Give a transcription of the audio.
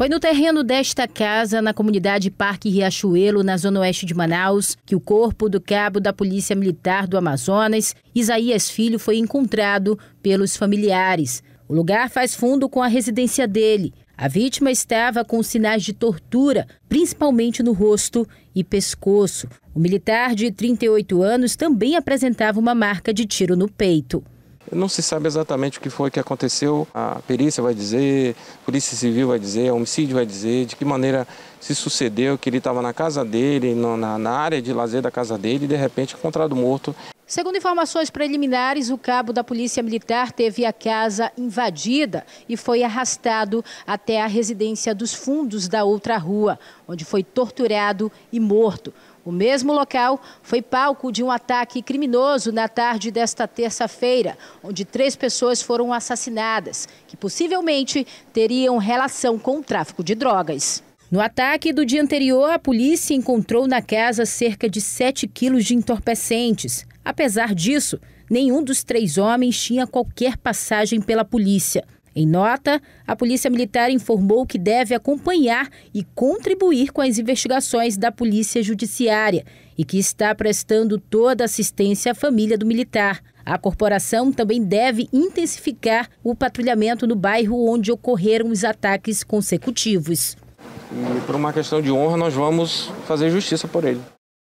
Foi no terreno desta casa, na comunidade Parque Riachuelo, na zona oeste de Manaus, que o corpo do cabo da Polícia Militar do Amazonas, Isaías Filho, foi encontrado pelos familiares. O lugar faz fundo com a residência dele. A vítima estava com sinais de tortura, principalmente no rosto e pescoço. O militar de 38 anos também apresentava uma marca de tiro no peito. Não se sabe exatamente o que foi que aconteceu. A perícia vai dizer, a polícia civil vai dizer, o homicídio vai dizer, de que maneira se sucedeu que ele estava na casa dele, na, na área de lazer da casa dele, e de repente encontrado morto. Segundo informações preliminares, o cabo da Polícia Militar teve a casa invadida e foi arrastado até a residência dos fundos da outra rua, onde foi torturado e morto. O mesmo local foi palco de um ataque criminoso na tarde desta terça-feira, onde três pessoas foram assassinadas, que possivelmente teriam relação com o tráfico de drogas. No ataque do dia anterior, a polícia encontrou na casa cerca de 7 quilos de entorpecentes. Apesar disso, nenhum dos três homens tinha qualquer passagem pela polícia. Em nota, a Polícia Militar informou que deve acompanhar e contribuir com as investigações da Polícia Judiciária e que está prestando toda assistência à família do militar. A corporação também deve intensificar o patrulhamento no bairro onde ocorreram os ataques consecutivos. E por uma questão de honra, nós vamos fazer justiça por ele.